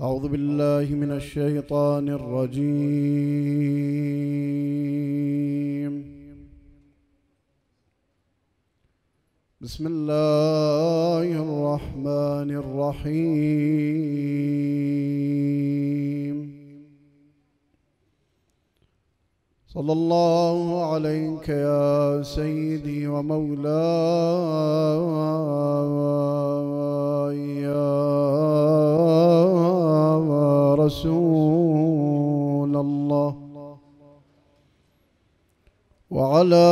أعوذ بالله من الشيطان الرجيم بسم الله الرحمن الرحيم صلى الله عليك يا سيدي ومولاي رسول الله وعلى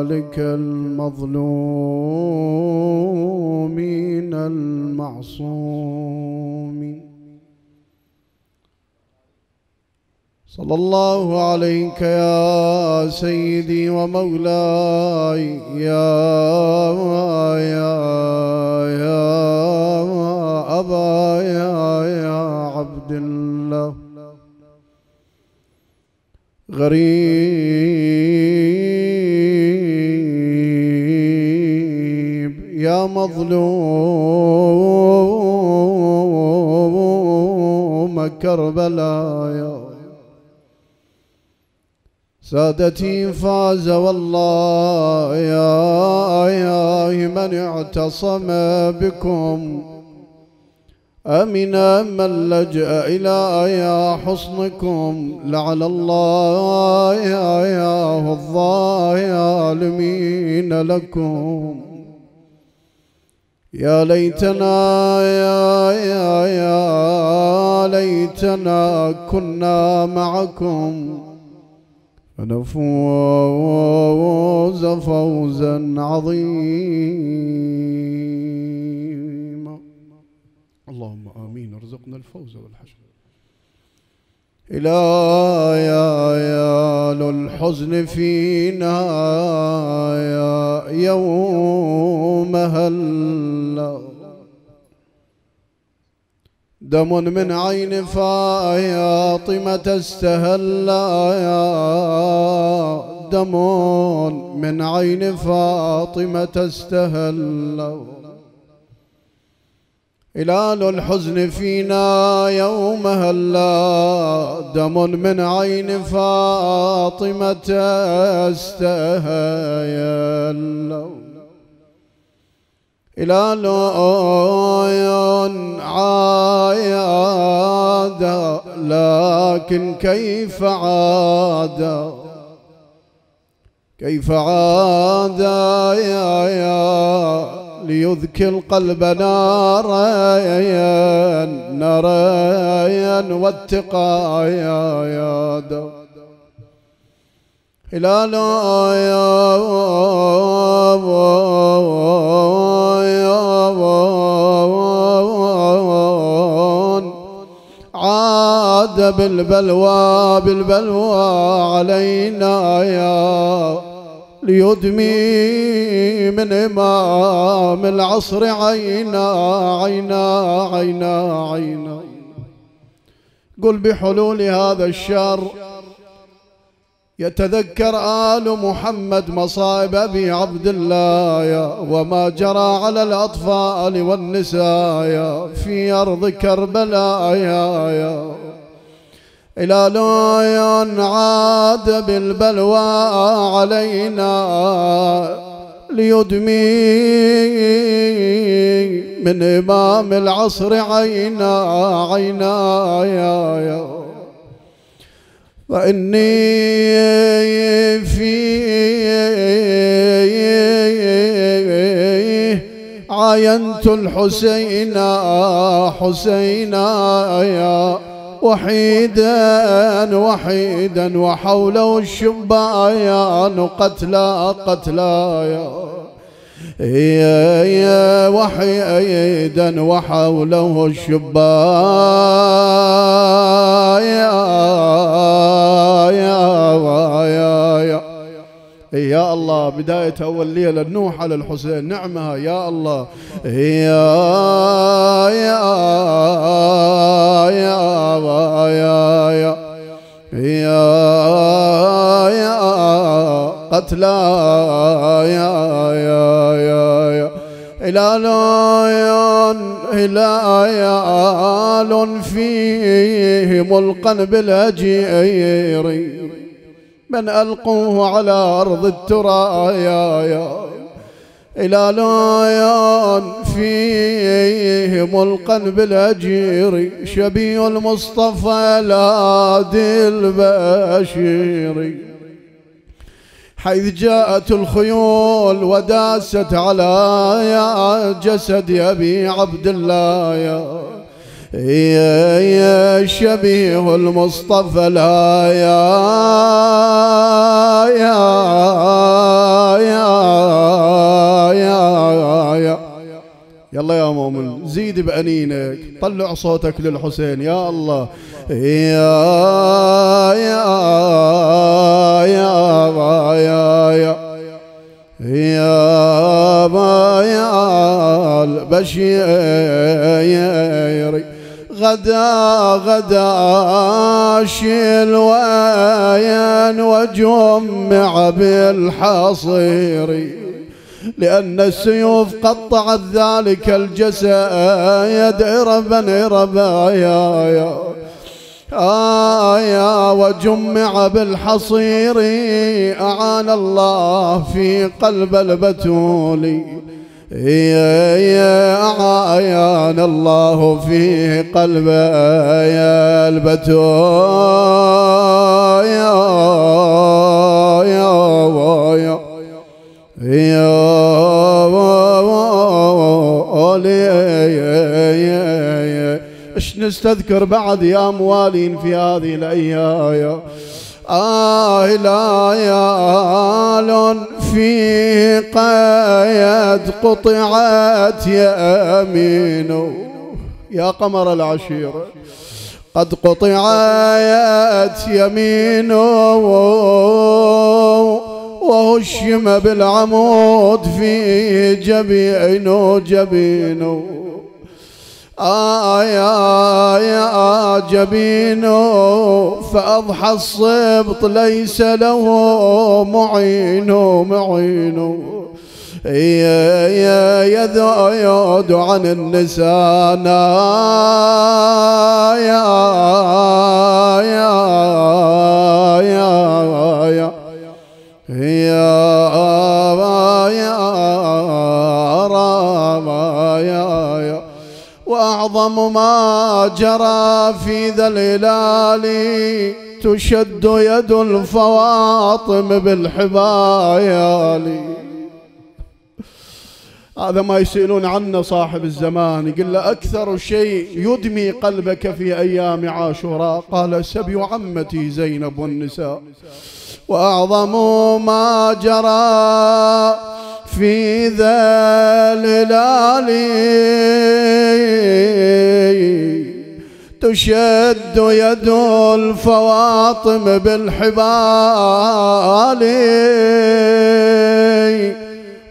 آلك المظلومين المعصوم صلى الله عليك يا سيدي ومولاي يا يا يا أبا يا يا عبد الله غريب يا مظلوم كربلاء يا سادتي فاز والله يا يا من اعتصم بكم أمنا من لجأ إلى يا حصنكم لعل الله يا يا الظالمين لكم يا ليتنا يا يا يا ليتنا كنا معكم فنفوز فوزا عظيما اللهم امين ارزقنا الفوز والحشر إلى يا يا الحزن فينا يا يوم هلّا دم من عين فاطمة استهلا دم من عين فاطمة استهلا إلال الحزن فينا يوم هلا دم من عين فاطمة استهلا إلى لؤي عاد لكن كيف عاد كيف عاد يا يا ليذكي القلب واتقى يا دو لا لا يا عاد بالبلوى بالبلوى علينا يا ليدمي من إمام العصر عينا عينا عينا عينا قل بحلول هذا الشر يتذكر آل محمد مصائب أبي عبد الله يا وما جرى على الأطفال والنساء يا في أرض كربلاء يا يا هلال عاد بالبلوى علينا ليدمي من إمام العصر عينا عينا يا, يا وإني في عاينت الحسين حسينا يا وحيدا وحيدا وحوله الشبان قتلا قتلا يا يا وحيدا وحوله الشبان يا يا يا يا الله بداية أول ليلة نوح على الحسين نعمها يا الله يا يا يا يا يا يا يا قتلى يا يا يا يا إلى يا إلى آيال فيه ملقا بالأجير من ألقوه على أرض الترايا لايان فيه ملقا بالأجير شبي المصطفى لا دي البشير حيث جاءت الخيول وداست على جسد أبي عبد الله يا يا يا شبيه المصطفى لا يا يا يا يا يا يلا يا مؤمن زيد بأنينك طلع صوتك للحسين يا الله يا غدا غدا شيل وين وجمع بالحصير لأن السيوف قطعت ذلك الجسد إربا إربا يا يا آيا وجمع بالحصير أعان الله في قلب البتول أعان الله في قلب البتول يا يا ايش نستذكر بعد يا موالين في هذه الايام آه يال في قيد قطعت يمينه يا قمر العشيرة قد قطعت يمينه وهشم بالعمود في جبينه جبينه آيا يا جبينه فأضحى الصبط ليس له معين معين يا عن النساء يا يا يا يا يا يا وأعظم ما جرى في ذا الهلال تشد يد الفواطم بالحبايال هذا ما يسألون عنه صاحب الزمان يقول له أكثر شيء يدمي قلبك في أيام عاشوراء قال سبي عمتي زينب والنساء وأعظم ما جرى في ذا الهلال تشد يد الفواطم بالحبال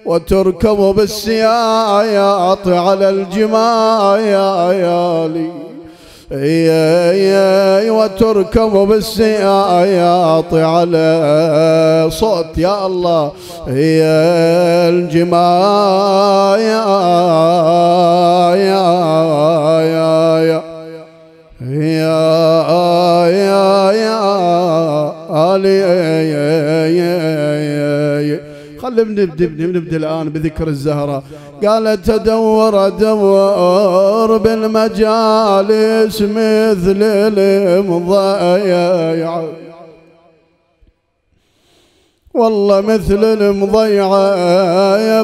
وتركب بالسياط على الجمال وتركب بالسياط على صوت يا الله يا يا يا يا يا يا يا يا يا يا يا يا خلينا نبدا نبدا الان بذكر الزهره قالت ادور ادور بالمجالس مثل المضايع والله مثل المضيعة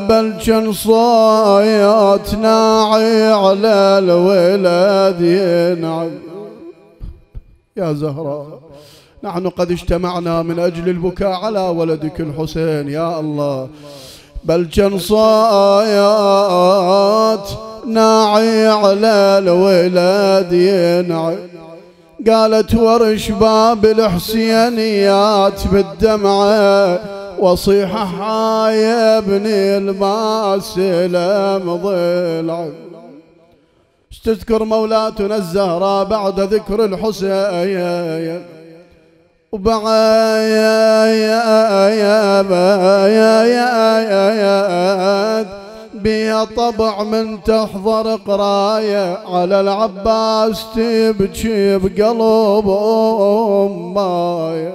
بل كان صايات ناعي على الولد ينعم يا زهره نحن قد اجتمعنا من أجل البكاء على ولدك الحسين يا الله بل جن صايات ناعي على الولاد ينعي قالت ورش باب الحسينيات بالدمعة وصيح حاي ابني الماسلم ضلع تذكر مولاتنا الزهراء بعد ذكر الحسين وبعيات بيها طبع من تحضر قراية على العباس تبكي بقلب أمي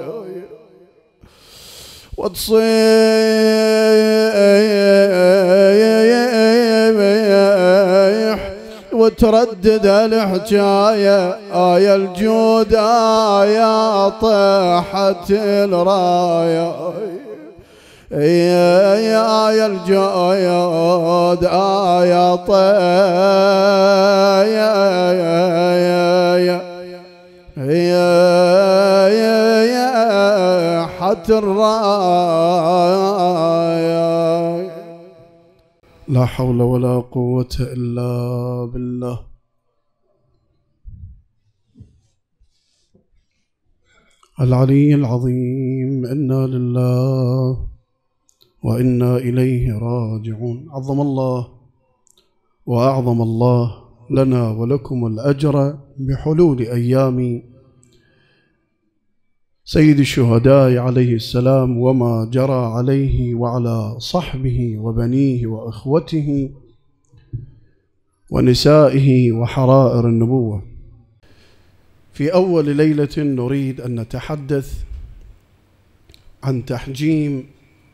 وتصيح وتردد الحجاية آية الجود آية طاحت الراية يا يا الجود يا يا يا يا يا حتى الراية لا حول ولا قوة إلا بالله العلي العظيم إنا لله وإنا إليه راجعون عظم الله وأعظم الله لنا ولكم الأجر بحلول أيام سيد الشهداء عليه السلام وما جرى عليه وعلى صحبه وبنيه واخوته ونسائه وحرائر النبوه في اول ليله نريد ان نتحدث عن تحجيم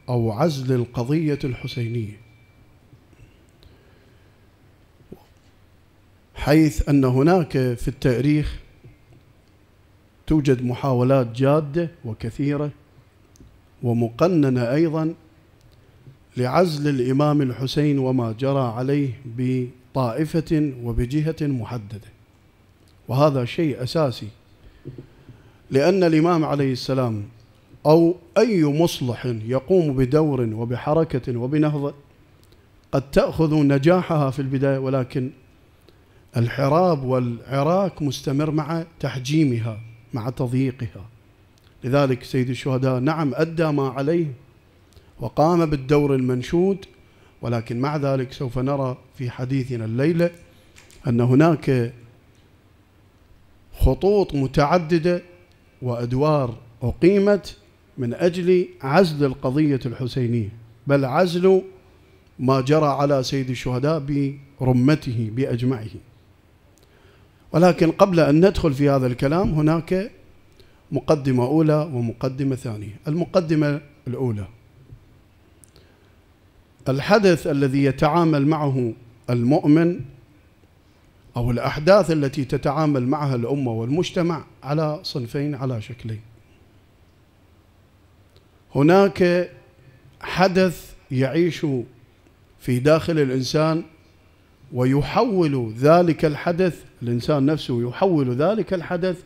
او عزل القضيه الحسينيه حيث ان هناك في التاريخ توجد محاولات جادة وكثيرة ومقننة أيضا لعزل الإمام الحسين وما جرى عليه بطائفة وبجهة محددة وهذا شيء أساسي لأن الإمام عليه السلام أو أي مصلح يقوم بدور وبحركة وبنهضة قد تأخذ نجاحها في البداية ولكن الحراب والعراك مستمر مع تحجيمها مع تضييقها لذلك سيد الشهداء نعم أدى ما عليه وقام بالدور المنشود ولكن مع ذلك سوف نرى في حديثنا الليلة أن هناك خطوط متعددة وأدوار أقيمت من أجل عزل القضية الحسينية بل عزل ما جرى على سيد الشهداء برمته بأجمعه ولكن قبل أن ندخل في هذا الكلام هناك مقدمة أولى ومقدمة ثانية المقدمة الأولى الحدث الذي يتعامل معه المؤمن أو الأحداث التي تتعامل معها الأمة والمجتمع على صنفين على شكلين هناك حدث يعيش في داخل الإنسان ويحول ذلك الحدث الإنسان نفسه يحول ذلك الحدث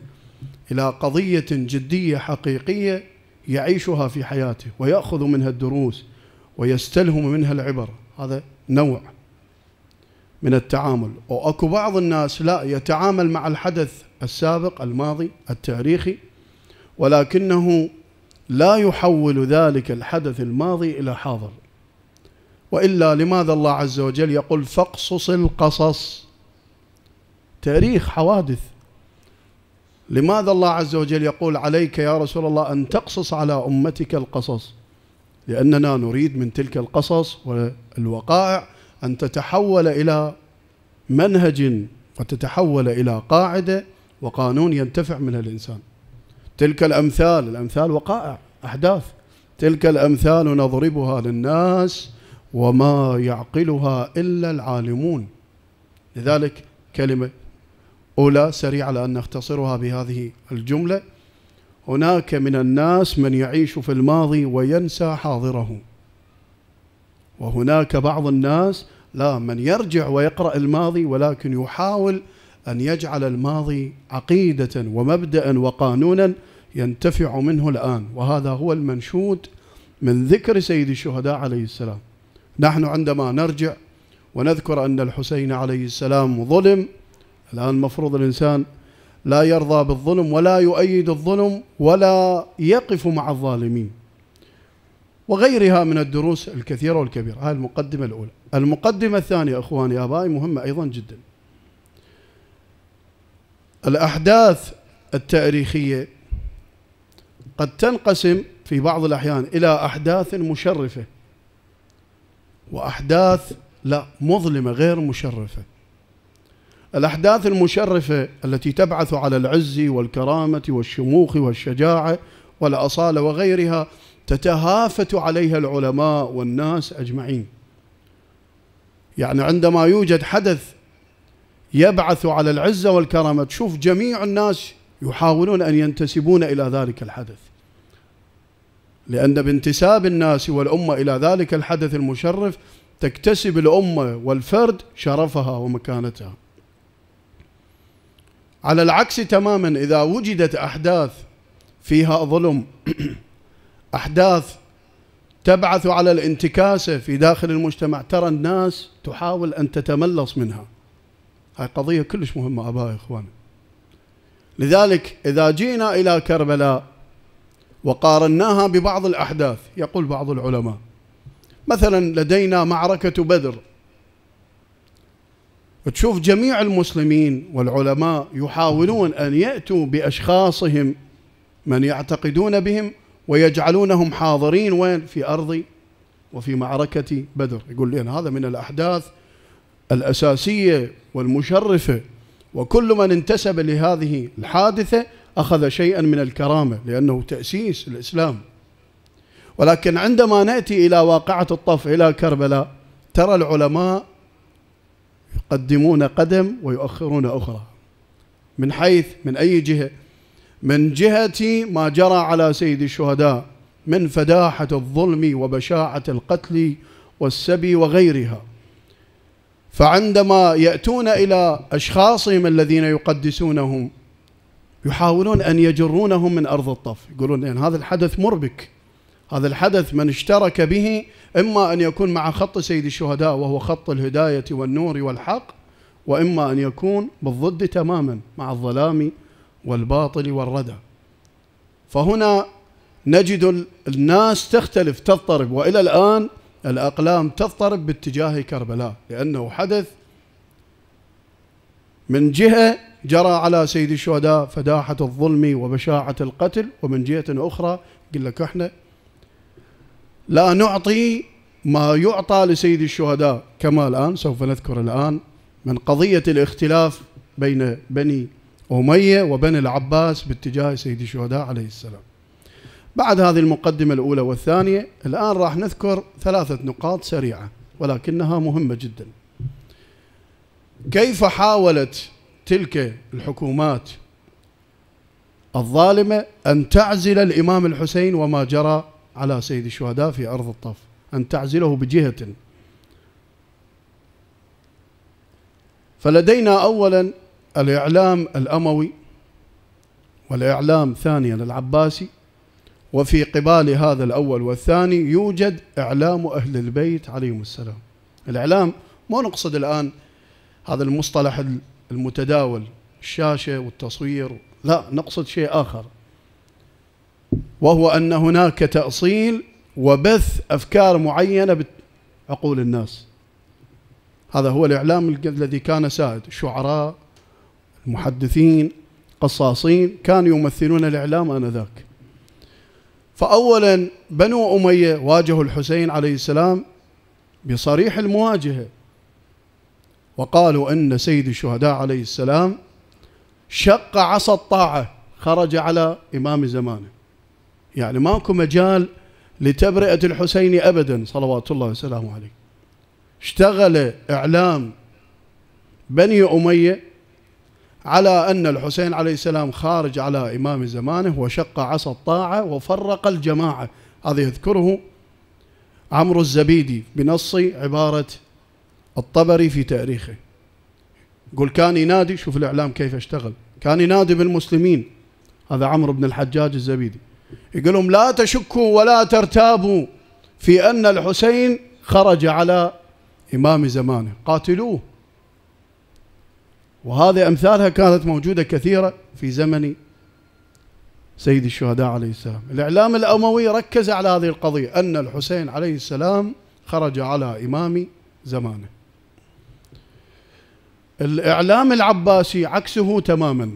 إلى قضية جدية حقيقية يعيشها في حياته ويأخذ منها الدروس ويستلهم منها العبر هذا نوع من التعامل وأكو بعض الناس لا يتعامل مع الحدث السابق الماضي التاريخي ولكنه لا يحول ذلك الحدث الماضي إلى حاضر وإلا لماذا الله عز وجل يقول فاقصص القصص تاريخ حوادث لماذا الله عز وجل يقول عليك يا رسول الله أن تقصص على أمتك القصص لأننا نريد من تلك القصص والوقائع أن تتحول إلى منهج وتتحول إلى قاعدة وقانون ينتفع منها الإنسان تلك الأمثال الأمثال وقائع أحداث تلك الأمثال نضربها للناس وما يعقلها إلا العالمون لذلك كلمة أولى سريعه لان نختصرها بهذه الجملة هناك من الناس من يعيش في الماضي وينسى حاضره وهناك بعض الناس لا من يرجع ويقرأ الماضي ولكن يحاول أن يجعل الماضي عقيدة ومبدأ وقانونا ينتفع منه الآن وهذا هو المنشود من ذكر سيد الشهداء عليه السلام نحن عندما نرجع ونذكر أن الحسين عليه السلام ظلم الآن المفروض الإنسان لا يرضى بالظلم ولا يؤيد الظلم ولا يقف مع الظالمين وغيرها من الدروس الكثيرة والكبيرة هذه المقدمة الأولى المقدمة الثانية أخواني أبائي مهمة أيضا جدا الأحداث التاريخية قد تنقسم في بعض الأحيان إلى أحداث مشرفة وأحداث لا مظلمة غير مشرفة الأحداث المشرفة التي تبعث على العز والكرامة والشموخ والشجاعة والأصالة وغيرها تتهافت عليها العلماء والناس أجمعين يعني عندما يوجد حدث يبعث على العزة والكرامة تشوف جميع الناس يحاولون أن ينتسبون إلى ذلك الحدث لأن بانتساب الناس والأمة إلى ذلك الحدث المشرف تكتسب الأمة والفرد شرفها ومكانتها على العكس تماما إذا وجدت أحداث فيها ظلم أحداث تبعث على الانتكاسة في داخل المجتمع ترى الناس تحاول أن تتملص منها هاي قضية كلش مهمة أبا إخواني لذلك إذا جينا إلى كربلاء وقارناها ببعض الأحداث يقول بعض العلماء مثلا لدينا معركة بدر تشوف جميع المسلمين والعلماء يحاولون أن يأتوا بأشخاصهم من يعتقدون بهم ويجعلونهم حاضرين وين في أرض وفي معركة بدر يقول لأن هذا من الأحداث الأساسية والمشرفة وكل من انتسب لهذه الحادثة أخذ شيئا من الكرامة لأنه تأسيس الإسلام ولكن عندما نأتي إلى واقعة الطف إلى كربلاء ترى العلماء يقدمون قدم ويؤخرون أخرى من حيث من أي جهة من جهة ما جرى على سيد الشهداء من فداحة الظلم وبشاعة القتل والسبي وغيرها فعندما يأتون إلى أشخاصهم الذين يقدسونهم يحاولون أن يجرونهم من أرض الطف يقولون إن هذا الحدث مربك هذا الحدث من اشترك به إما أن يكون مع خط سيد الشهداء وهو خط الهداية والنور والحق وإما أن يكون بالضد تماما مع الظلام والباطل والردى فهنا نجد الناس تختلف تضطرب وإلى الآن الأقلام تضطرب باتجاه كربلاء لأنه حدث من جهة جرى على سيد الشهداء فداحة الظلم وبشاعة القتل ومن جهة أخرى يقول لك احنا لا نعطي ما يعطى لسيد الشهداء كما الآن سوف نذكر الآن من قضية الاختلاف بين بني أمية وبني العباس باتجاه سيد الشهداء عليه السلام بعد هذه المقدمة الأولى والثانية الآن راح نذكر ثلاثة نقاط سريعة ولكنها مهمة جدا كيف حاولت تلك الحكومات الظالمة أن تعزل الإمام الحسين وما جرى على سيد الشهداء في أرض الطف أن تعزله بجهة فلدينا أولا الإعلام الأموي والإعلام ثانيا العباسي وفي قبال هذا الأول والثاني يوجد إعلام أهل البيت عليهم السلام الإعلام ما نقصد الآن هذا المصطلح المتداول الشاشة والتصوير لا نقصد شيء آخر وهو أن هناك تأصيل وبث أفكار معينة بعقول الناس هذا هو الإعلام الذي كان سائد الشعراء المحدثين قصاصين كانوا يمثلون الإعلام آنذاك فأولا بنو أمية واجهوا الحسين عليه السلام بصريح المواجهة وقالوا أن سيد الشهداء عليه السلام شق عصا الطاعة خرج على إمام زمانه يعني ماكو مجال لتبرئة الحسين أبدا صلوات الله وسلامه عليه اشتغل إعلام بني أمية على أن الحسين عليه السلام خارج على إمام زمانه وشق عصا الطاعة وفرق الجماعة هذا يذكره عمرو الزبيدي بنص عبارة الطبري في تاريخه يقول كان ينادي شوف الإعلام كيف اشتغل كان ينادي بالمسلمين هذا عمرو بن الحجاج الزبيدي يقول لهم لا تشكوا ولا ترتابوا في أن الحسين خرج على إمام زمانه قاتلوه وهذه أمثالها كانت موجودة كثيرة في زمن سيد الشهداء عليه السلام الإعلام الأموي ركز على هذه القضية أن الحسين عليه السلام خرج على إمام زمانه الإعلام العباسي عكسه تماما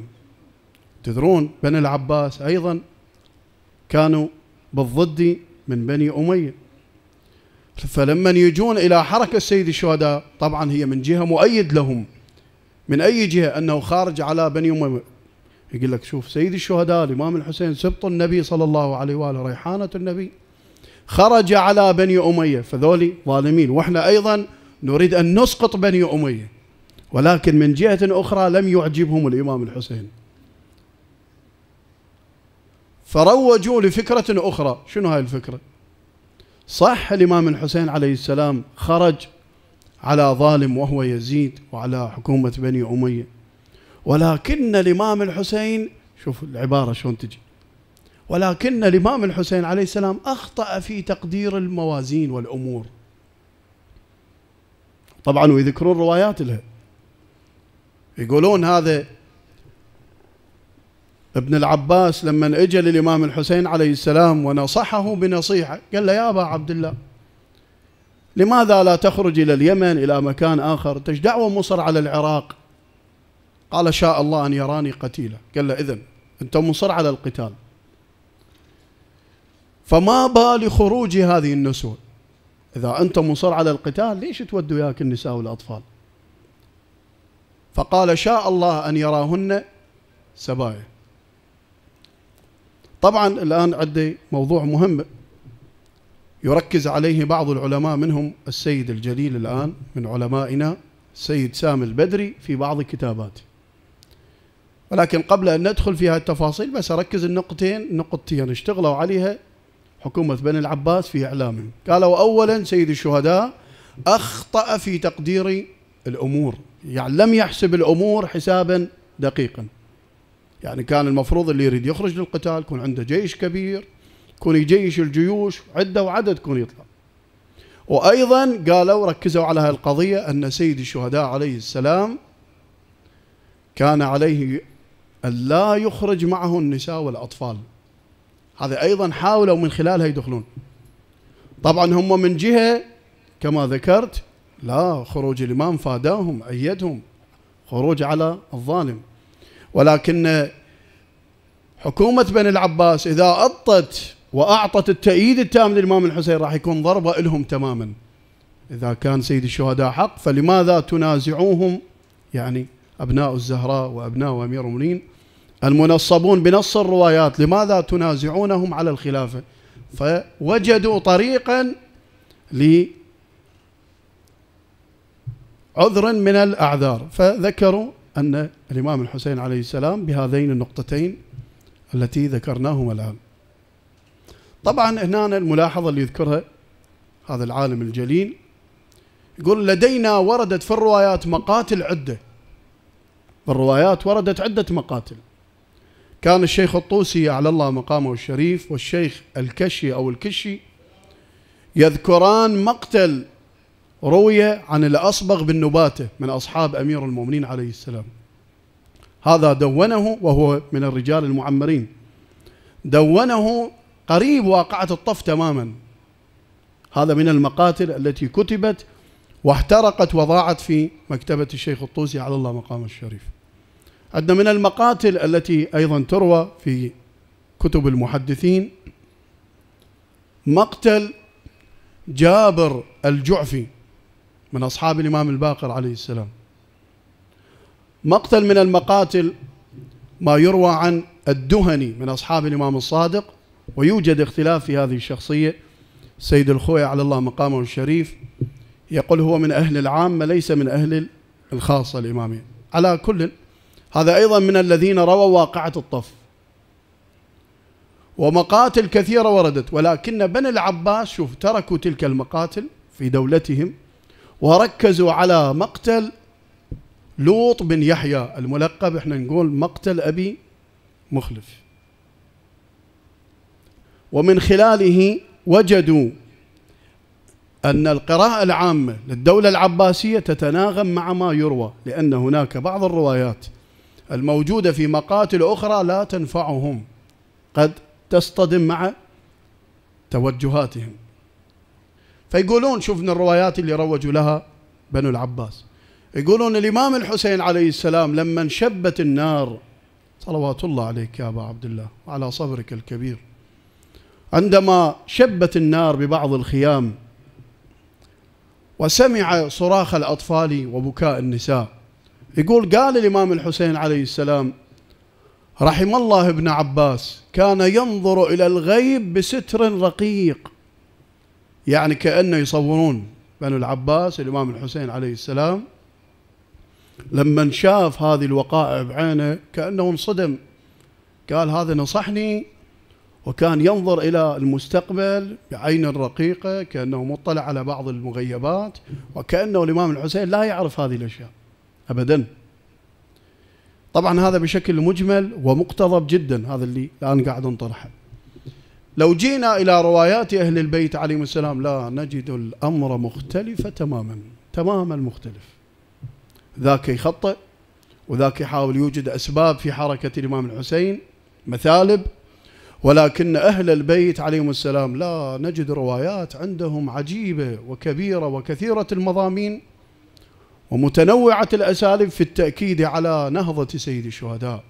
تدرون بني العباس أيضا كانوا بالضد من بني أمية فلما يجون إلى حركة السيد الشهداء طبعا هي من جهة مؤيد لهم من أي جهة أنه خارج على بني أمية يقول لك شوف سيد الشهداء الإمام الحسين سبط النبي صلى الله عليه وآله ريحانة النبي خرج على بني أمية فذولي ظالمين وإحنا أيضا نريد أن نسقط بني أمية ولكن من جهة أخرى لم يعجبهم الإمام الحسين فروجوا لفكرة أخرى شنو هاي الفكرة صح الإمام الحسين عليه السلام خرج على ظالم وهو يزيد وعلى حكومة بني أمية ولكن الإمام الحسين شوف العبارة شلون تجي ولكن الإمام الحسين عليه السلام أخطأ في تقدير الموازين والأمور طبعا ويذكرون روايات لها يقولون هذا ابن العباس لما اجى للامام الحسين عليه السلام ونصحه بنصيحه قال له يا ابا عبد الله لماذا لا تخرج الى اليمن الى مكان اخر تجدعوا مصر على العراق قال شاء الله ان يراني قتيلا قال له اذن انت مصر على القتال فما بال خروج هذه النسوه اذا انت مصر على القتال ليش تود وياك النساء والاطفال فقال شاء الله أن يراهن سبايا طبعا الآن عندي موضوع مهم يركز عليه بعض العلماء منهم السيد الجليل الآن من علمائنا السيد سام البدري في بعض كتاباته ولكن قبل أن ندخل في هذه التفاصيل بس أركز النقطتين نقطتين اشتغلوا عليها حكومة بني العباس في إعلامهم قالوا أولا سيد الشهداء أخطأ في تقدير الأمور يعني لم يحسب الأمور حسابا دقيقا يعني كان المفروض اللي يريد يخرج للقتال يكون عنده جيش كبير يكون يجيش الجيوش عدة وعدد يكون يطلع وأيضا قالوا ركزوا على هذه القضية أن سيد الشهداء عليه السلام كان عليه أن لا يخرج معه النساء والأطفال هذا أيضا حاولوا من خلالها يدخلون طبعا هم من جهة كما ذكرت لا خروج الإمام فاداهم أيدهم خروج على الظالم ولكن حكومة بني العباس إذا أطت وأعطت التأييد التام للإمام الحسين راح يكون ضربة لهم تماما إذا كان سيد الشهداء حق فلماذا تنازعوهم يعني أبناء الزهراء وأبناء أمير المؤمنين المنصبون بنص الروايات لماذا تنازعونهم على الخلافة فوجدوا طريقا عذرا من الأعذار فذكروا أن الإمام الحسين عليه السلام بهذين النقطتين التي ذكرناهما الآن طبعا هنا الملاحظة اللي يذكرها هذا العالم الجليل يقول لدينا وردت في الروايات مقاتل عدة في الروايات وردت عدة مقاتل كان الشيخ الطوسي على الله مقامه الشريف والشيخ الكشي أو الكشي يذكران مقتل روي عن الأصبغ بن نباتة من أصحاب أمير المؤمنين عليه السلام هذا دونه وهو من الرجال المعمرين دونه قريب واقعة الطف تماما هذا من المقاتل التي كتبت واحترقت وضاعت في مكتبة الشيخ الطوسي على الله مقام الشريف عندنا من المقاتل التي أيضا تروى في كتب المحدثين مقتل جابر الجعفي من أصحاب الإمام الباقر عليه السلام مقتل من المقاتل ما يروى عن الدهني من أصحاب الإمام الصادق ويوجد اختلاف في هذه الشخصية سيد الخوي على الله مقامه الشريف يقول هو من أهل العامة ليس من أهل الخاصة الإمامية على كل هذا أيضا من الذين رووا واقعة الطف ومقاتل كثيرة وردت ولكن بني العباس شوف تركوا تلك المقاتل في دولتهم وركزوا على مقتل لوط بن يحيى الملقب احنا نقول مقتل ابي مخلف ومن خلاله وجدوا ان القراءه العامه للدوله العباسيه تتناغم مع ما يروى لان هناك بعض الروايات الموجوده في مقاتل اخرى لا تنفعهم قد تصطدم مع توجهاتهم فيقولون شوف من الروايات اللي روجوا لها بنو العباس يقولون الإمام الحسين عليه السلام لما انشبت النار صلوات الله عليك يا أبا عبد الله وعلى صبرك الكبير عندما شبت النار ببعض الخيام وسمع صراخ الأطفال وبكاء النساء يقول قال الإمام الحسين عليه السلام رحم الله ابن عباس كان ينظر إلى الغيب بستر رقيق يعني كأنه يصورون بنو العباس الإمام الحسين عليه السلام لما شاف هذه الوقائع بعينه كأنه انصدم قال هذا نصحني وكان ينظر إلى المستقبل بعين رقيقة كأنه مطلع على بعض المغيبات وكأنه الإمام الحسين لا يعرف هذه الأشياء أبدا طبعا هذا بشكل مجمل ومقتضب جدا هذا اللي الآن قاعد نطرحه لو جينا إلى روايات أهل البيت عليهم السلام لا نجد الأمر مختلف تماما تماما مختلف ذاك يخطئ وذاك يحاول يوجد أسباب في حركة الإمام الحسين مثالب ولكن أهل البيت عليهم السلام لا نجد روايات عندهم عجيبة وكبيرة وكثيرة المضامين ومتنوعة الأساليب في التأكيد على نهضة سيد الشهداء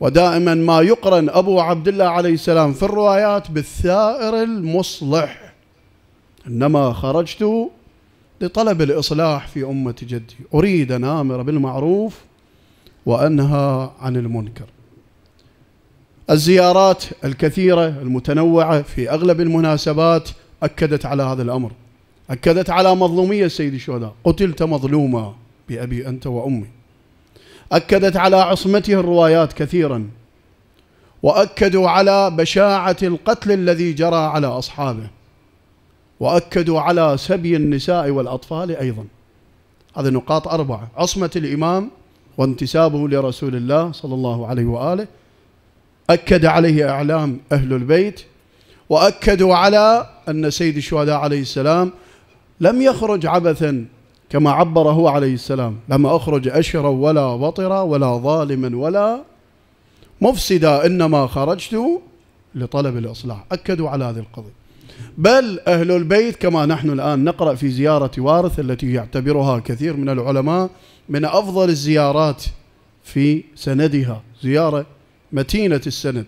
ودائما ما يقرن أبو عبد الله عليه السلام في الروايات بالثائر المصلح إنما خرجت لطلب الإصلاح في أمة جدي أريد أن آمر بالمعروف وأنهى عن المنكر الزيارات الكثيرة المتنوعة في أغلب المناسبات أكدت على هذا الأمر أكدت على مظلومية سيد الشهداء قتلت مظلوما بأبي أنت وأمي أكدت على عصمته الروايات كثيرا وأكدوا على بشاعة القتل الذي جرى على أصحابه وأكدوا على سبي النساء والأطفال أيضا هذه نقاط أربعة عصمة الإمام وانتسابه لرسول الله صلى الله عليه وآله أكد عليه إعلام أهل البيت وأكدوا على أن سيد الشهداء عليه السلام لم يخرج عبثا كما عبر هو عليه السلام لما أخرج أشرا ولا بطرا ولا ظالما ولا مفسدا إنما خرجت لطلب الإصلاح أكدوا على هذه القضية بل أهل البيت كما نحن الآن نقرأ في زيارة وارث التي يعتبرها كثير من العلماء من أفضل الزيارات في سندها زيارة متينة السند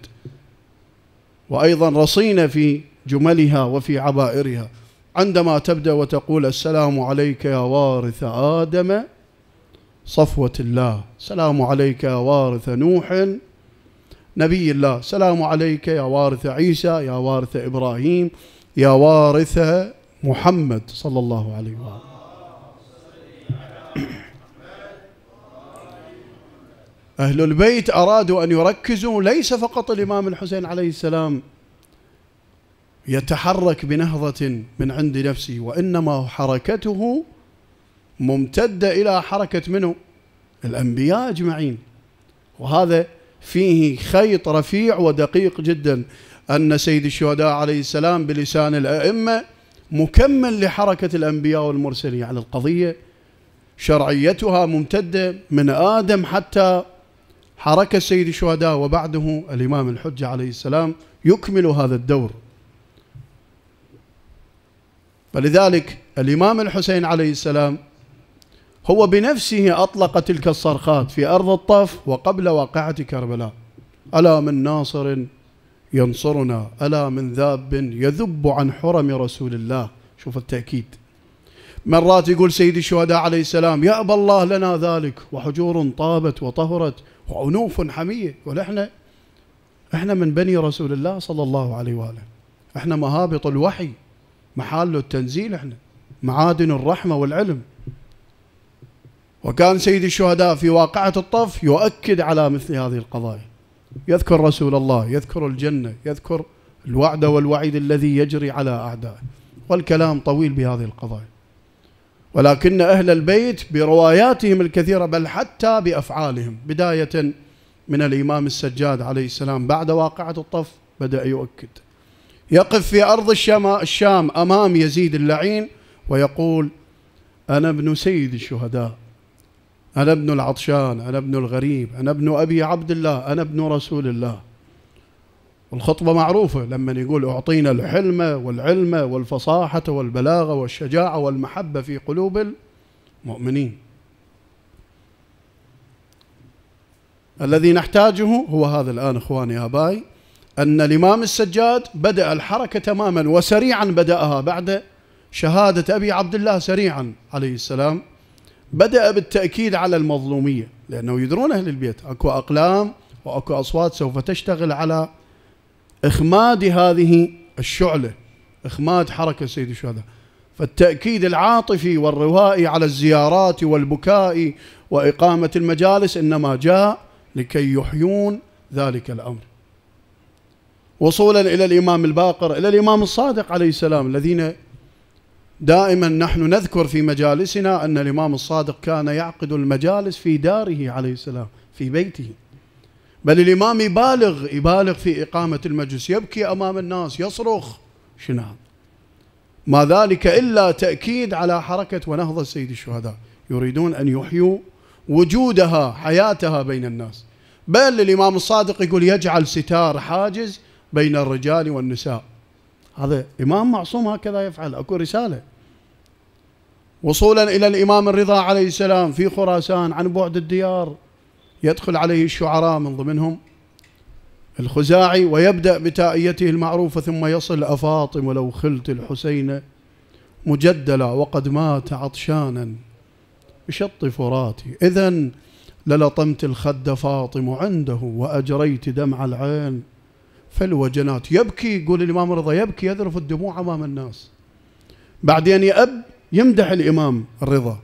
وأيضا رصينة في جملها وفي عبائرها عندما تبدأ وتقول السلام عليك يا وارث آدم صفوة الله سلام عليك يا وارث نوح نبي الله سلام عليك يا وارث عيسى يا وارث إبراهيم يا وارث محمد صلى الله عليه وآله أهل البيت أرادوا أن يركزوا ليس فقط الإمام الحسين عليه السلام يتحرك بنهضة من عند نفسه وإنما حركته ممتدة إلى حركة منه الأنبياء أجمعين وهذا فيه خيط رفيع ودقيق جدا أن سيد الشهداء عليه السلام بلسان الأئمة مكمل لحركة الأنبياء والمرسلين على يعني القضية شرعيتها ممتدة من آدم حتى حركة سيد الشهداء وبعده الإمام الحجة عليه السلام يكمل هذا الدور فلذلك الإمام الحسين عليه السلام هو بنفسه أطلق تلك الصرخات في أرض الطف وقبل واقعة كربلاء ألا من ناصر ينصرنا ألا من ذاب يذب عن حرم رسول الله شوف التأكيد مرات يقول سيد الشهداء عليه السلام يا أبا الله لنا ذلك وحجور طابت وطهرت وأنوف حمية ونحن احنا من بني رسول الله صلى الله عليه وآله احنا مهابط الوحي محله التنزيل احنا معادن الرحمة والعلم وكان سيد الشهداء في واقعة الطف يؤكد على مثل هذه القضايا يذكر رسول الله يذكر الجنة يذكر الوعد والوعيد الذي يجري على أعدائه والكلام طويل بهذه القضايا ولكن أهل البيت برواياتهم الكثيرة بل حتى بأفعالهم بداية من الإمام السجاد عليه السلام بعد واقعة الطف بدأ يؤكد يقف في أرض الشام أمام يزيد اللعين ويقول أنا ابن سيد الشهداء أنا ابن العطشان أنا ابن الغريب أنا ابن أبي عبد الله أنا ابن رسول الله الخطبه معروفة لما يقول أعطينا الحلم والعلم والفصاحة والبلاغة والشجاعة والمحبة في قلوب المؤمنين الذي نحتاجه هو هذا الآن إخواني آبائي أن الإمام السجاد بدأ الحركة تماما وسريعا بدأها بعد شهادة أبي عبد الله سريعا عليه السلام بدأ بالتأكيد على المظلومية لأنه يدرون أهل البيت أكو أقلام وأكو أصوات سوف تشتغل على إخماد هذه الشعلة إخماد حركة سيد الشهداء فالتأكيد العاطفي والروائي على الزيارات والبكاء وإقامة المجالس إنما جاء لكي يحيون ذلك الأمر وصولا إلى الإمام الباقر إلى الإمام الصادق عليه السلام الذين دائما نحن نذكر في مجالسنا أن الإمام الصادق كان يعقد المجالس في داره عليه السلام في بيته بل الإمام يبالغ يبالغ في إقامة المجلس يبكي أمام الناس يصرخ شنو ما ذلك إلا تأكيد على حركة ونهضة سيد الشهداء يريدون أن يحيوا وجودها حياتها بين الناس بل الإمام الصادق يقول يجعل ستار حاجز بين الرجال والنساء هذا إمام معصوم هكذا يفعل أكو رسالة وصولا إلى الإمام الرضا عليه السلام في خراسان عن بعد الديار يدخل عليه الشعراء من ضمنهم الخزاعي ويبدأ بتائيته المعروفة ثم يصل أفاطم لو خلت الحسين مجدلا وقد مات عطشانا بشط فراتي إذا للطمت الخد فاطم عنده وأجريت دمع العين فالوجنات يبكي يقول الإمام رضا يبكي يذرف الدموع أمام الناس بعدين يأب يمدح الإمام الرضا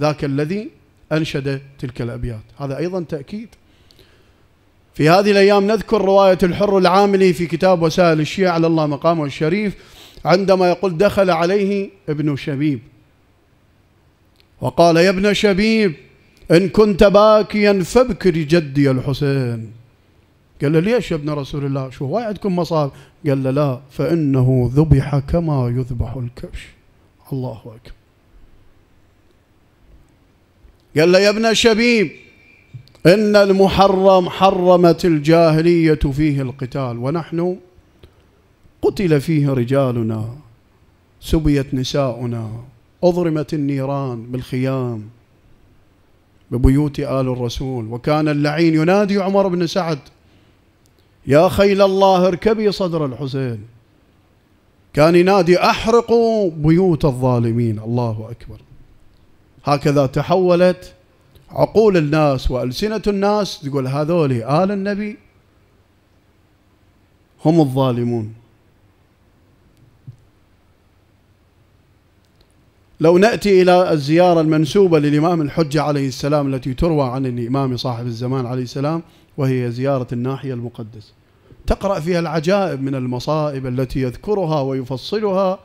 ذاك الذي أنشد تلك الأبيات هذا أيضا تأكيد في هذه الأيام نذكر رواية الحر العاملي في كتاب وسائل الشيعة على الله مقامه الشريف عندما يقول دخل عليه ابن شبيب وقال يا ابن شبيب إن كنت باكيا فابكر جدي الحسين قال له ليش يا ابن رسول الله شو هواي عندكم مصاب قال له لا فإنه ذبح كما يذبح الكبش الله أكبر قال له يا ابن شبيب إن المحرم حرمت الجاهلية فيه القتال ونحن قتل فيه رجالنا سبيت نساؤنا أضرمت النيران بالخيام ببيوت آل الرسول وكان اللعين ينادي عمر بن سعد يا خيل الله اركبي صدر الحسين كان ينادي احرقوا بيوت الظالمين الله اكبر هكذا تحولت عقول الناس والسنه الناس تقول هذول ال النبي هم الظالمون لو ناتي الى الزياره المنسوبه للامام الحجه عليه السلام التي تروى عن الامام صاحب الزمان عليه السلام وهي زياره الناحيه المقدسه تقرأ فيها العجائب من المصائب التي يذكرها ويفصلها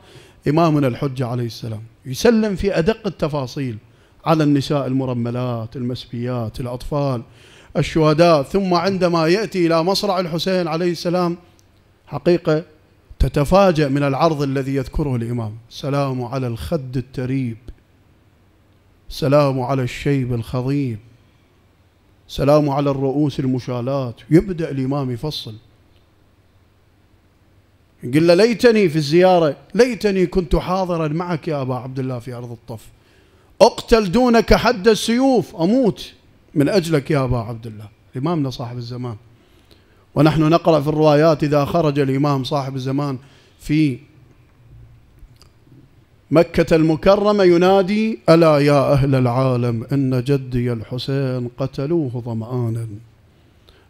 إمامنا الحجة عليه السلام يسلم في أدق التفاصيل على النساء المرملات المسبيات الأطفال الشهداء ثم عندما يأتي إلى مصرع الحسين عليه السلام حقيقة تتفاجأ من العرض الذي يذكره الإمام سلام على الخد التريب سلام على الشيب الخضيب سلام على الرؤوس المشالات يبدأ الإمام يفصل يقول له ليتني في الزيارة ليتني كنت حاضرا معك يا أبا عبد الله في أرض الطف أقتل دونك حد السيوف أموت من أجلك يا أبا عبد الله إمامنا صاحب الزمان ونحن نقرأ في الروايات إذا خرج الإمام صاحب الزمان في مكة المكرمة ينادي ألا يا أهل العالم إن جدي الحسين قتلوه ظمآنا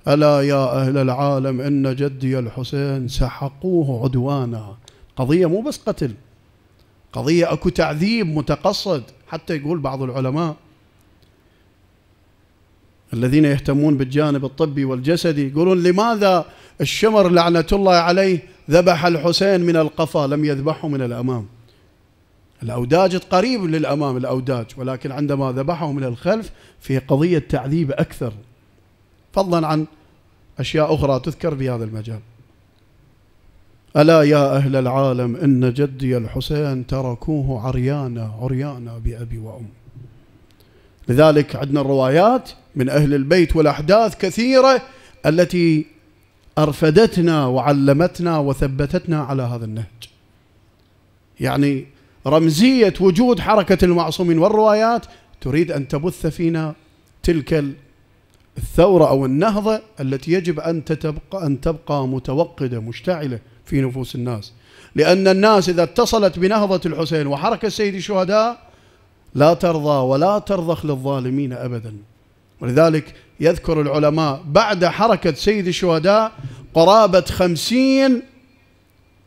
ألا يا أهل العالم إن جدي الحسين سحقوه عدوانا قضية مو بس قتل قضية أكو تعذيب متقصد حتى يقول بعض العلماء الذين يهتمون بالجانب الطبي والجسدي يقولون لماذا الشمر لعنة الله عليه ذبح الحسين من القفا لم يذبحه من الأمام الأوداج قريب للأمام الأوداج ولكن عندما ذبحه من الخلف في قضية تعذيب أكثر فضلا عن أشياء أخرى تذكر في هذا المجال ألا يا أهل العالم إن جدي الحسين تركوه عريانا عريانا بأبي وأم لذلك عندنا الروايات من أهل البيت والأحداث كثيرة التي أرفدتنا وعلمتنا وثبتتنا على هذا النهج يعني رمزية وجود حركة المعصومين والروايات تريد أن تبث فينا تلك الثورة أو النهضة التي يجب أن تتبقى أن تبقى متوقدة مشتعلة في نفوس الناس لأن الناس إذا اتصلت بنهضة الحسين وحركة سيد الشهداء لا ترضى ولا ترضخ للظالمين أبدا ولذلك يذكر العلماء بعد حركة سيد الشهداء قرابة خمسين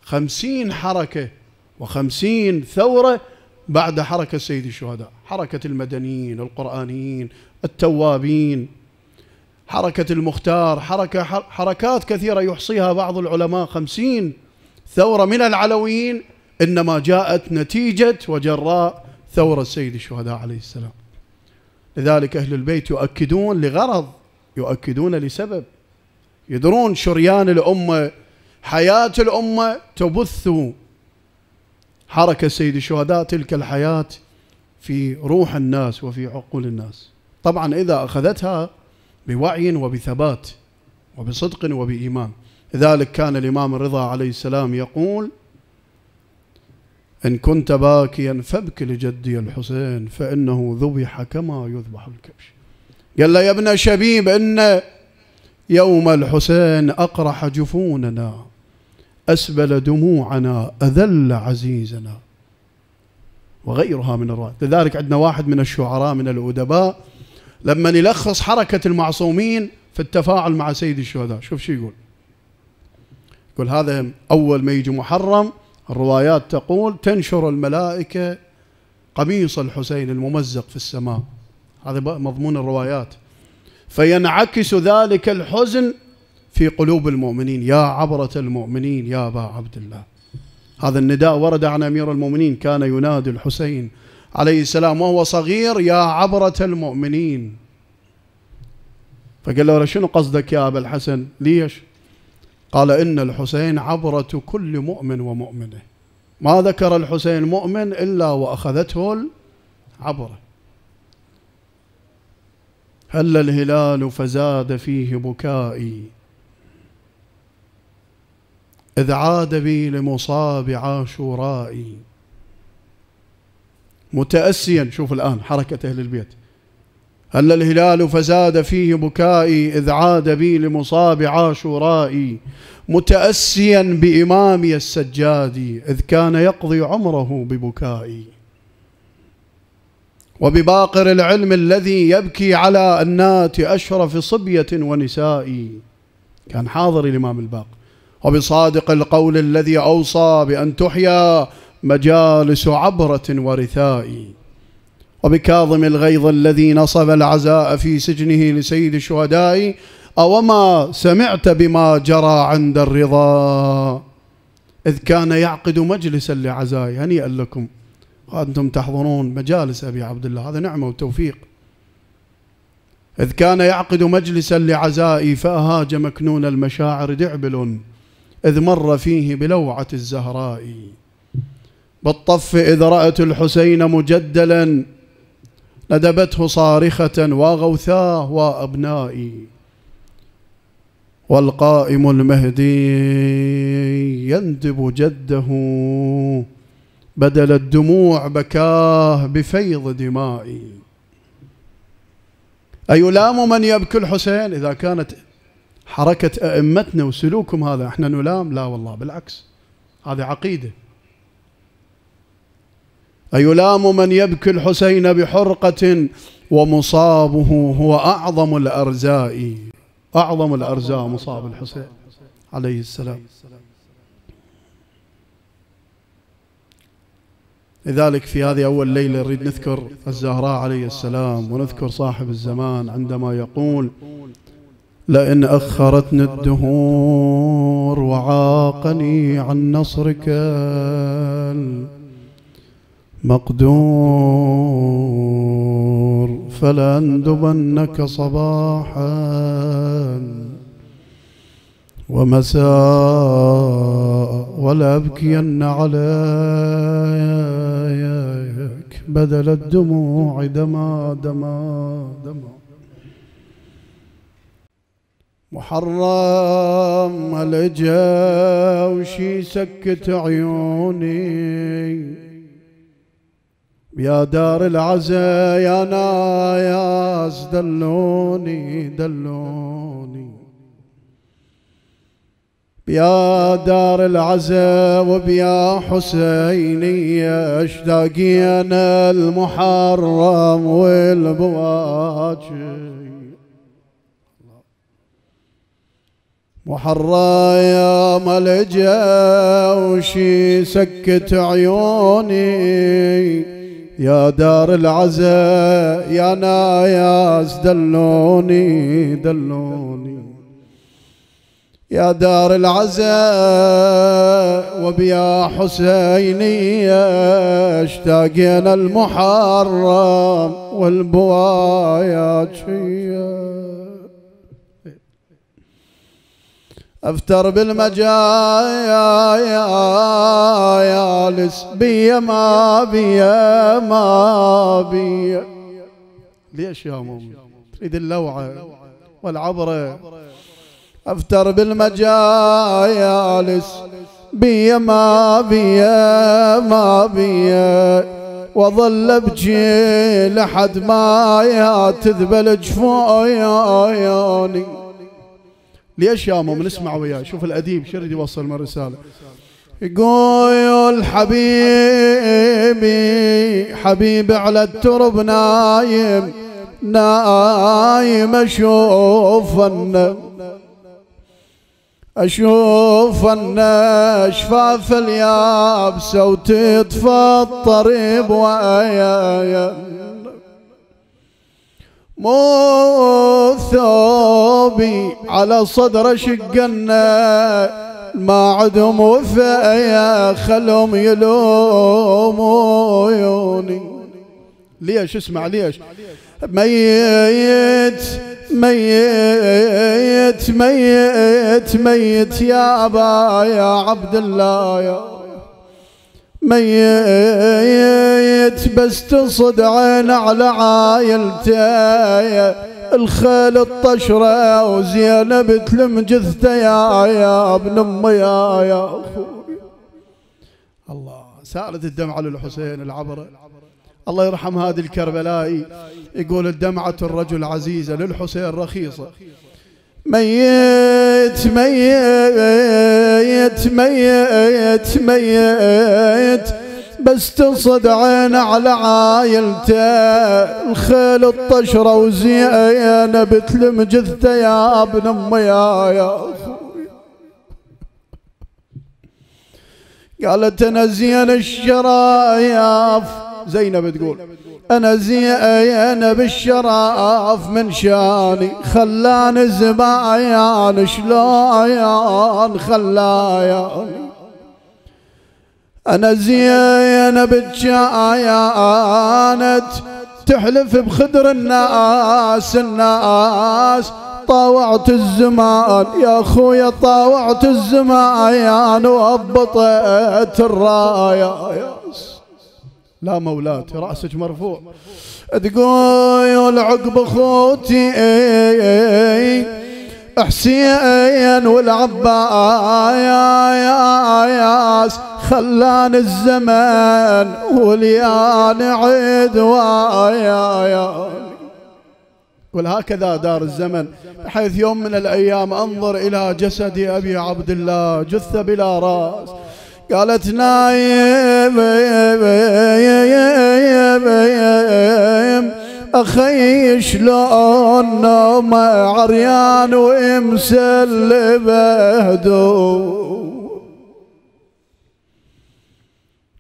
خمسين حركة وخمسين ثورة بعد حركة سيد الشهداء حركة المدنيين القرآنيين التوابين حركة المختار حركة حركات كثيرة يحصيها بعض العلماء خمسين ثورة من العلويين إنما جاءت نتيجة وجراء ثورة سيد الشهداء عليه السلام لذلك أهل البيت يؤكدون لغرض يؤكدون لسبب يدرون شريان الأمة حياة الأمة تبث حركة سيد الشهداء تلك الحياة في روح الناس وفي عقول الناس طبعا إذا أخذتها بوعي وبثبات وبصدق وبإيمان لذلك كان الإمام الرضا عليه السلام يقول إن كنت باكيا فابك لجدي الحسين فإنه ذبح كما يذبح الكبش قال له يا ابن شبيب إن يوم الحسين أقرح جفوننا أسبل دموعنا أذل عزيزنا وغيرها من الروايات لذلك عندنا واحد من الشعراء من الأدباء لما يلخص حركة المعصومين في التفاعل مع سيد الشهداء شوف شو يقول يقول هذا أول ما يجي محرم الروايات تقول تنشر الملائكة قميص الحسين الممزق في السماء هذا مضمون الروايات فينعكس ذلك الحزن في قلوب المؤمنين يا عبرة المؤمنين يا أبا عبد الله هذا النداء ورد عن أمير المؤمنين كان ينادي الحسين عليه السلام وهو صغير يا عبرة المؤمنين فقال له شنو قصدك يا أبا الحسن ليش قال إن الحسين عبرة كل مؤمن ومؤمنة ما ذكر الحسين مؤمن إلا وأخذته العبرة هل الهلال فزاد فيه بكائي إذ عاد بي لمصاب عاشورائي متأسيا شوف الآن حركة أهل البيت هل الهلال فزاد فيه بكائي إذ عاد بي لمصاب عاشورائي متأسيا بإمامي السجادي إذ كان يقضي عمره ببكائي وبباقر العلم الذي يبكي على أنات أشرف صبية ونسائي كان حاضر الإمام الباقر وبصادق القول الذي أوصى بأن تحيا مجالس عبرة ورثاء وبكاظم الغيظ الذي نصب العزاء في سجنه لسيد الشهداء أوما سمعت بما جرى عند الرضا إذ كان يعقد مجلسا لعزاي هنيئا لكم وأنتم تحضرون مجالس أبي عبد الله هذا نعمة وتوفيق إذ كان يعقد مجلسا لعزائي فأهاج مكنون المشاعر دعبل إذ مر فيه بلوعة الزهراء بالطف إذ رأت الحسين مجدلا ندبته صارخة وغوثاه وأبنائي والقائم المهدي يندب جده بدل الدموع بكاه بفيض دمائي أيلام من يبكي الحسين إذا كانت حركة أئمتنا وسلوكهم هذا احنا نلام لا والله بالعكس هذه عقيده أيلام من يبكي الحسين بحرقة ومصابه هو أعظم الأرزاء أعظم الأرزاء مصاب الحسين عليه السلام لذلك في هذه أول ليلة نريد نذكر الزهراء عليه السلام ونذكر صاحب الزمان عندما يقول لئن أخرتني الدهور وعاقني عن نصرك مقدور فلأندبنك صباحا ومساء ولأبكين عليك بدل الدموع دما دما دما محرم الجا وشي سكت عيوني يا دار العزا يا ناس دلوني دلوني يا دار العزا وبيا حسينية انا المحرم والبواجي محرايا ملجا وشي سكت عيوني يا دار العزاء يا ناياس دلوني دلوني يا دار العزاء وبيا حسيني اشتاقين المحرم والبوايا افتر بالمجايا بيا ما بيا ما بيا ليش يا مم تريد اللوعة والعبرة افتر بالمجالس بيا ما بيا ما بيا واظل ابجي لحد ما يا تذبل جفوني ليش يا مو نسمع وياه شوف الأديب شو يريد يوصل من رساله يقول حبيبي حبيبي على الترب نايم نايم أشوف أشوف شفاف اليابسة وتتفطر بوايا مو ثوبي على صدر شقنا ما عندهم وفايا خلهم يلوموني ليش اسمع ليش ميت ميت ميت ميت يا ابا يا عبد الله يا ميت بس تصد عين على عائلته الخيل الطشرة وزينب تلم جثته يا يا ابن امي يا اخوي الله سالت الدمعة للحسين العبرة الله يرحم هذه الكربلائي يقول الدمعة الرجل عزيزة للحسين رخيصة ميت ميت ميت ميت بس تصد عين على عايلته الخيل الطشرة وزينة بتلم جثته يا ابن امي يا اخوي قالت انا زين الشرايف زينب تقول أنا زين بالشراف من شاني خلان زبايان شلون خلاياني أنا زين بالجانت تحلف بخدر الناس الناس طاوعت الزمان يا أخويا طاوعت الزمان وأبطت الرايه لا مولاتي رأسك مرفوع تقول عقب خوتي حسين والعباس خلان الزمن وليان عيد قل هكذا دار الزمن حيث يوم من الأيام أنظر إلى جسد أبي عبد الله جثة بلا رأس قالت نايم أخي شلون نوم عريان ومسلب هدوء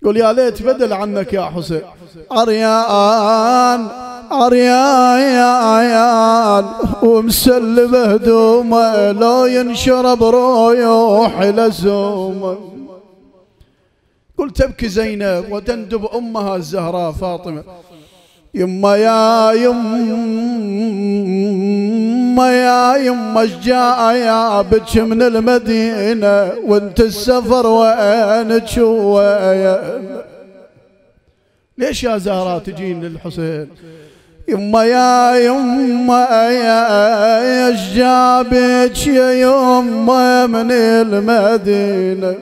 قل يا ليت بدل عنك يا حسين عريان عريان ومسلب هدومه لو ينشرب رويح لزومه قل تبكي زينب وتندب أمها الزهراء فاطمة يما يا يما يا يما جاء يا بتش من المدينة وانت السفر وين تشوف ليش يا زهراء تجين للحسين يما يا يما يا جابك يا يما من المدينة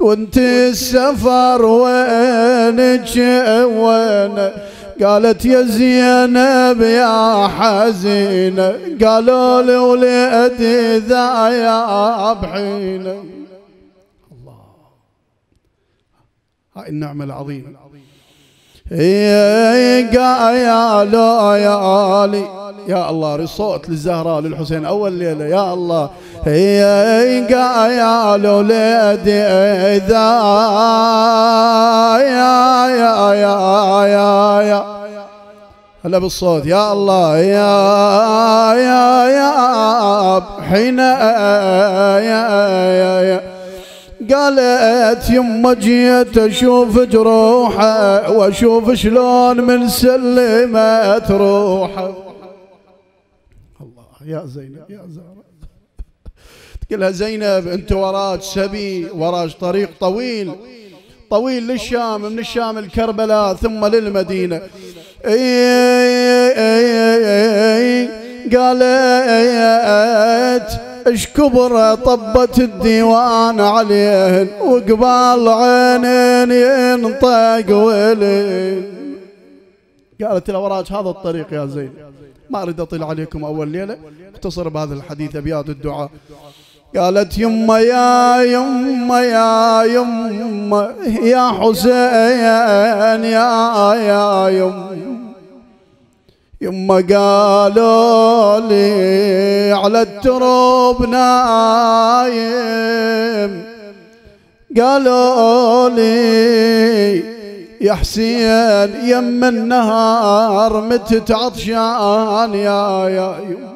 وانت السفر وينك وين قالت يا زينب يا حزينة قالوا لي ولادي ذا يا بحينة الله هاي النعمة العظيمة يا ليالي يا الله رصوت للزهراء للحسين اول ليله يا الله يا يا لولادي اذا يا يا يا يا يا هلا بالصوت يا الله يا يا يا حين يا يا, يا قالت يما جيت اشوف جروحه واشوف شلون من سلمت روحه الله يا زينب يا زينب تقول لها زينب انت وراك سبي وراك طريق طويل طويل للشام من الشام الكربلاء ثم للمدينه اي اي اي اي اي اش كبره طبت الديوان عليهن وقبال عينين ينطق ولين قالت الأوراج هذا الطريق يا زين ما أريد أطيل عليكم أول ليلة اختصر بهذا الحديث أبيات الدعاء قالت يما يا يما يا يما يا حسين يا يا يما يما قالوا لي على التراب نايم قالوا لي يا حسين يم النهار متت عطشان يا يا يما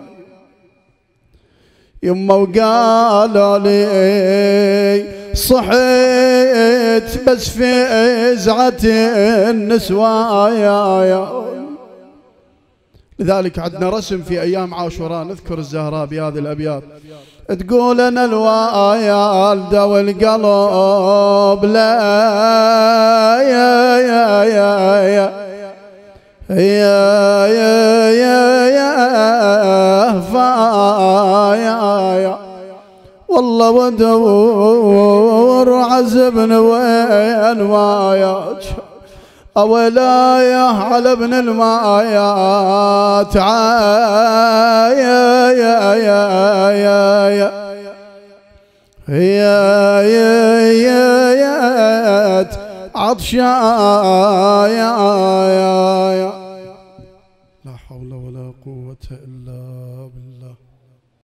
يما وقالوا لي صحيت بس في ازعة النسوة يا يا لذلك عندنا رسم في أيام عاشوراء نذكر الزهراء بهذه الأبيات تقول أنا الوالدة دو القلب لا يا يا يا يا يا يا يا يا يا يا والله ودور عزبن وين واياك أولاية على ابن المايات عايا يا يا يا يا يا يا يا يا يا يا يا